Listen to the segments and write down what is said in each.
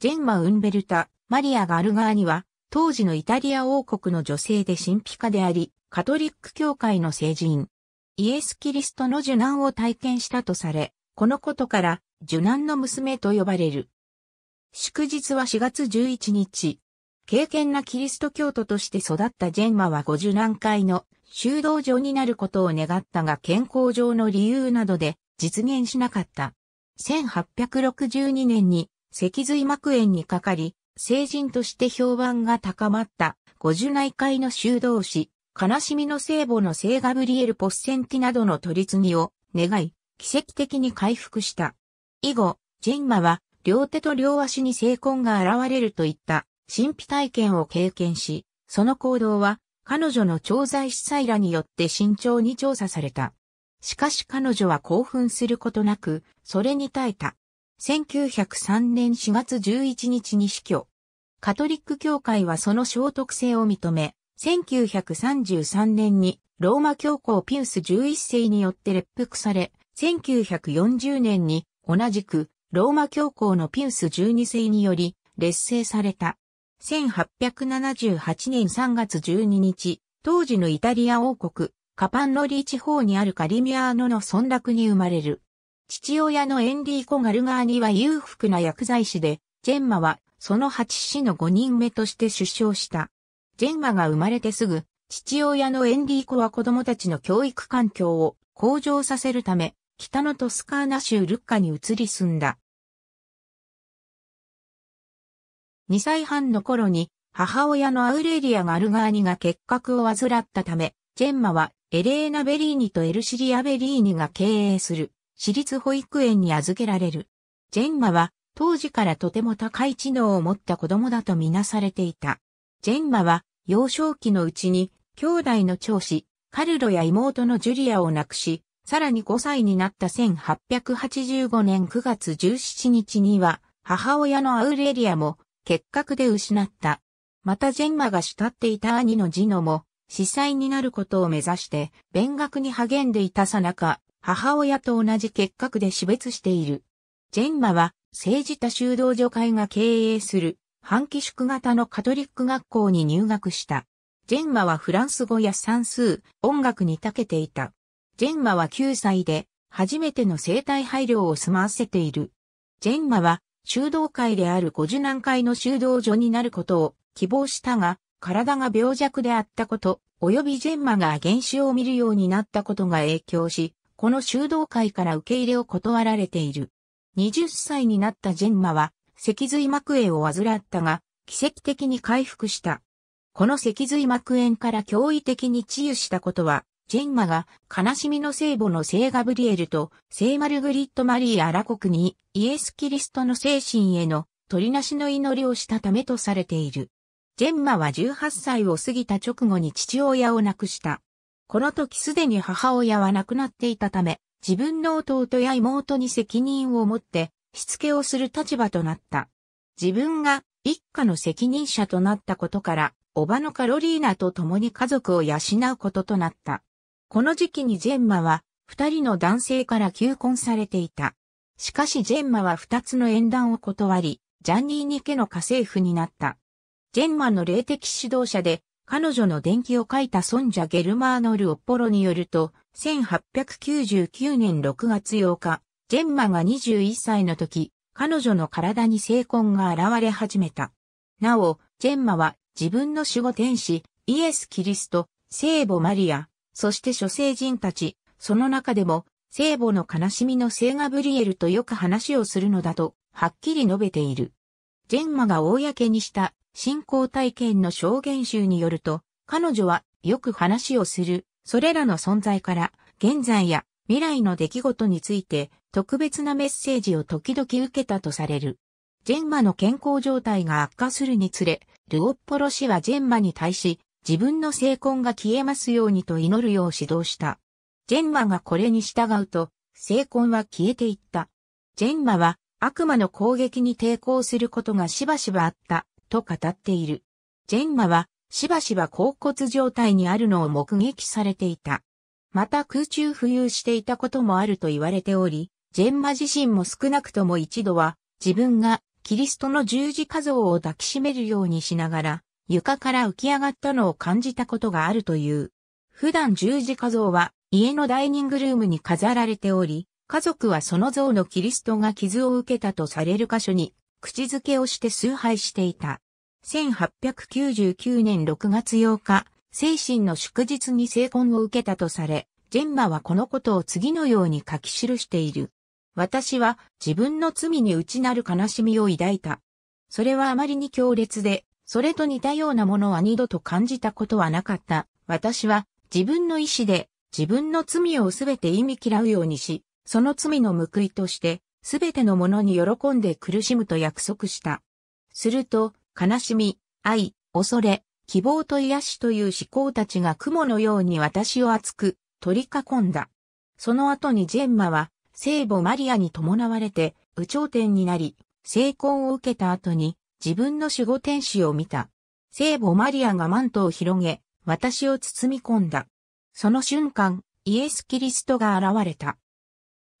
ジェンマ・ウンベルタ、マリア・ガルガーニは、当時のイタリア王国の女性で神秘家であり、カトリック教会の聖人。イエス・キリストの受難を体験したとされ、このことから、受難の娘と呼ばれる。祝日は4月11日。敬虔なキリスト教徒として育ったジェンマは五十。難回の修道場になることを願ったが健康上の理由などで実現しなかった。1862年に脊髄膜炎にかかり、成人として評判が高まった五十内会の修道士、悲しみの聖母の聖ガブリエル・ポッセンティなどの取り次ぎを願い、奇跡的に回復した。以後、ジェンマは両手と両足に聖魂が現れるといった神秘体験を経験し、その行動は彼女の調剤司祭らによって慎重に調査された。しかし彼女は興奮することなく、それに耐えた。1903年4月11日に死去。カトリック教会はその聖徳性を認め、1933年にローマ教皇ピウス11世によって列服され、1940年に同じくローマ教皇のピウス12世により劣勢された。1878年3月12日、当時のイタリア王国、カパンロリー地方にあるカリミアーノの村落に生まれる。父親のエンリーコ・ガルガーニは裕福な薬剤師で、ジェンマはその八子の五人目として出生した。ジェンマが生まれてすぐ、父親のエンリーコは子供たちの教育環境を向上させるため、北のトスカーナ州ルッカに移り住んだ。2歳半の頃に母親のアウレリア・ガルガーニが結核を患ったため、ジェンマはエレーナ・ベリーニとエルシリア・ベリーニが経営する私立保育園に預けられる。ジェンマは当時からとても高い知能を持った子供だとみなされていた。ジェンマは幼少期のうちに兄弟の長子、カルロや妹のジュリアを亡くし、さらに5歳になった1885年9月17日には母親のアウレリアも結核で失った。またジェンマが慕っていた兄のジノも司祭になることを目指して勉学に励んでいたさなか、母親と同じ結核で死別している。ジェンマは、政治多修道女会が経営する、半寄宿型のカトリック学校に入学した。ジェンマはフランス語や算数、音楽に長けていた。ジェンマは9歳で、初めての生体配慮を済ませている。ジェンマは、修道会である五十何回の修道女になることを希望したが、体が病弱であったこと、及びジェンマが原子を見るようになったことが影響し、この修道会から受け入れを断られている。20歳になったジェンマは、脊髄膜炎を患ったが、奇跡的に回復した。この脊髄膜炎から驚異的に治癒したことは、ジェンマが悲しみの聖母の聖ガブリエルと聖マルグリット・マリー・アラ国にイエス・キリストの精神への取りなしの祈りをしたためとされている。ジェンマは18歳を過ぎた直後に父親を亡くした。この時すでに母親は亡くなっていたため、自分の弟や妹に責任を持って、しつけをする立場となった。自分が一家の責任者となったことから、おばのカロリーナと共に家族を養うこととなった。この時期にジェンマは、二人の男性から求婚されていた。しかしジェンマは二つの縁談を断り、ジャンニーニ家の家政婦になった。ジェンマの霊的指導者で、彼女の伝記を書いた孫者ゲルマーノル・オッポロによると、1899年6月8日、ジェンマが21歳の時、彼女の体に性婚が現れ始めた。なお、ジェンマは自分の守護天使、イエス・キリスト、聖母マリア、そして諸聖人たち、その中でも、聖母の悲しみの聖ガブリエルとよく話をするのだと、はっきり述べている。ジェンマが公にした信仰体験の証言集によると、彼女はよく話をする、それらの存在から、現在や未来の出来事について特別なメッセージを時々受けたとされる。ジェンマの健康状態が悪化するにつれ、ルオッポロ氏はジェンマに対し、自分の成婚が消えますようにと祈るよう指導した。ジェンマがこれに従うと、成婚は消えていった。ジェンマは悪魔の攻撃に抵抗することがしばしばあったと語っている。ジェンマは、しばしば甲骨状態にあるのを目撃されていた。また空中浮遊していたこともあると言われており、ジェンマ自身も少なくとも一度は、自分がキリストの十字架像を抱きしめるようにしながら、床から浮き上がったのを感じたことがあるという。普段十字架像は家のダイニングルームに飾られており、家族はその像のキリストが傷を受けたとされる箇所に口づけをして崇拝していた。1899年6月8日、精神の祝日に成婚を受けたとされ、ジェンマはこのことを次のように書き記している。私は自分の罪に内なる悲しみを抱いた。それはあまりに強烈で、それと似たようなものは二度と感じたことはなかった。私は自分の意志で自分の罪をすべて意味嫌うようにし、その罪の報いとしてすべてのものに喜んで苦しむと約束した。すると、悲しみ、愛、恐れ、希望と癒しという思考たちが雲のように私を熱く取り囲んだ。その後にジェンマは聖母マリアに伴われて宇頂天になり、成婚を受けた後に自分の守護天使を見た。聖母マリアがマントを広げ、私を包み込んだ。その瞬間、イエス・キリストが現れた。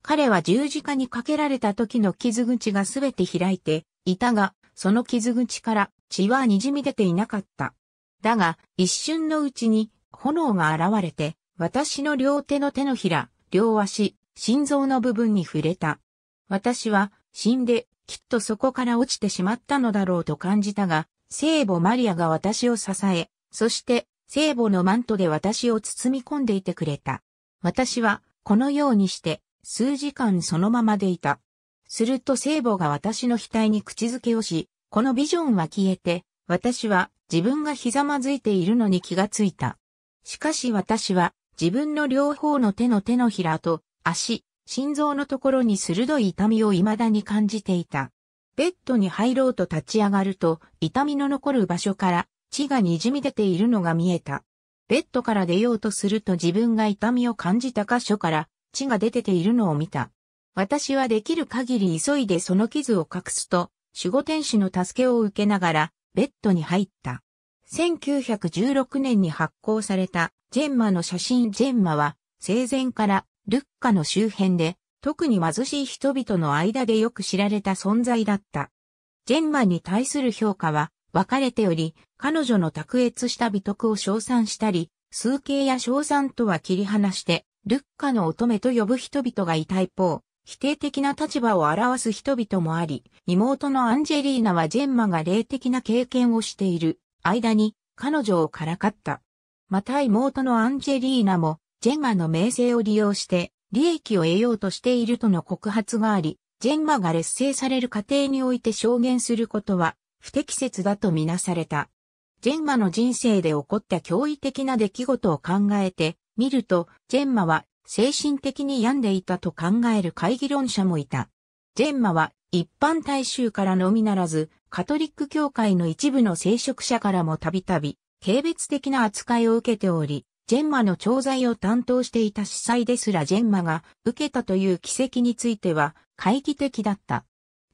彼は十字架にかけられた時の傷口がすべて開いていたが、その傷口から血は滲み出ていなかった。だが、一瞬のうちに炎が現れて、私の両手の手のひら、両足、心臓の部分に触れた。私は死んで、きっとそこから落ちてしまったのだろうと感じたが、聖母マリアが私を支え、そして聖母のマントで私を包み込んでいてくれた。私はこのようにして数時間そのままでいた。すると聖母が私の額に口づけをし、このビジョンは消えて、私は自分がひざまずいているのに気がついた。しかし私は自分の両方の手の手のひらと足、心臓のところに鋭い痛みを未だに感じていた。ベッドに入ろうと立ち上がると痛みの残る場所から血が滲み出ているのが見えた。ベッドから出ようとすると自分が痛みを感じた箇所から血が出てているのを見た。私はできる限り急いでその傷を隠すと、守護天使の助けを受けながら、ベッドに入った。1916年に発行されたジェンマの写真ジェンマは生前からルッカの周辺で特に貧しい人々の間でよく知られた存在だった。ジェンマに対する評価は分かれており、彼女の卓越した美徳を称賛したり、数形や称賛とは切り離してルッカの乙女と呼ぶ人々がいた一方、否定的な立場を表す人々もあり、妹のアンジェリーナはジェンマが霊的な経験をしている間に彼女をからかった。また妹のアンジェリーナもジェンマの名声を利用して利益を得ようとしているとの告発があり、ジェンマが劣勢される過程において証言することは不適切だとみなされた。ジェンマの人生で起こった驚異的な出来事を考えて、見ると、ジェンマは精神的に病んでいたと考える会議論者もいた。ジェンマは一般大衆からのみならず、カトリック教会の一部の聖職者からもたびたび、軽蔑的な扱いを受けており、ジェンマの調剤を担当していた司祭ですらジェンマが受けたという奇跡については、懐疑的だった。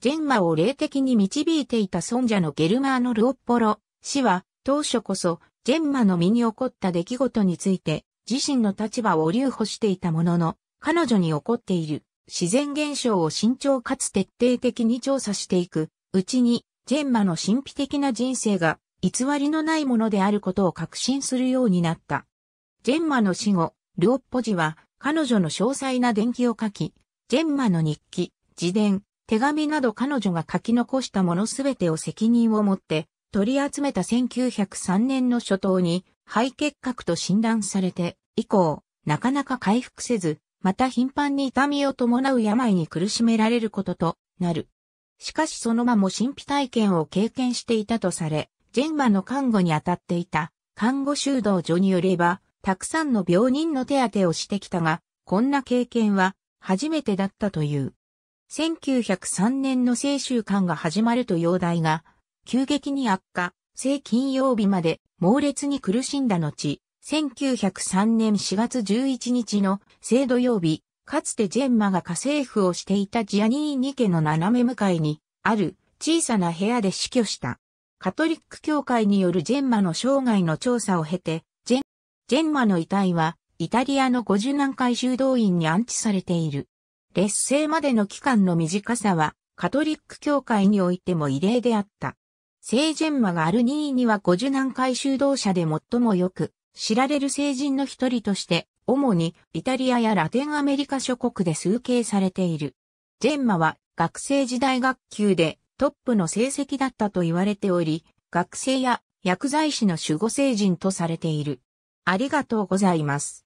ジェンマを霊的に導いていた尊者のゲルマーノ・ルオッポロ氏は、当初こそ、ジェンマの身に起こった出来事について、自身の立場を留保していたものの、彼女に起こっている自然現象を慎重かつ徹底的に調査していく、うちに、ジェンマの神秘的な人生が偽りのないものであることを確信するようになった。ジェンマの死後、ルオッポジは彼女の詳細な伝記を書き、ジェンマの日記、自伝、手紙など彼女が書き残したものすべてを責任を持って取り集めた1903年の初頭に肺結核と診断されて以降、なかなか回復せず、また頻繁に痛みを伴う病に苦しめられることとなる。しかしその間も神秘体験を経験していたとされ、ジェンマの看護に当たっていた看護修道所によれば、たくさんの病人の手当てをしてきたが、こんな経験は初めてだったという。1903年の清習間が始まると容体が急激に悪化、正金曜日まで猛烈に苦しんだ後、1903年4月11日の聖土曜日、かつてジェンマが家政婦をしていたジアニーニ家の斜め向かいにある小さな部屋で死去した。カトリック教会によるジェンマの生涯の調査を経て、ジェンマの遺体はイタリアの50南海修道院に安置されている。劣勢までの期間の短さはカトリック教会においても異例であった。聖ジェンマがある任意には五十南回修道者で最もよく知られる聖人の一人として、主にイタリアやラテンアメリカ諸国で崇敬されている。ジェンマは学生時代学級でトップの成績だったと言われており、学生や薬剤師の守護聖人とされている。ありがとうございます。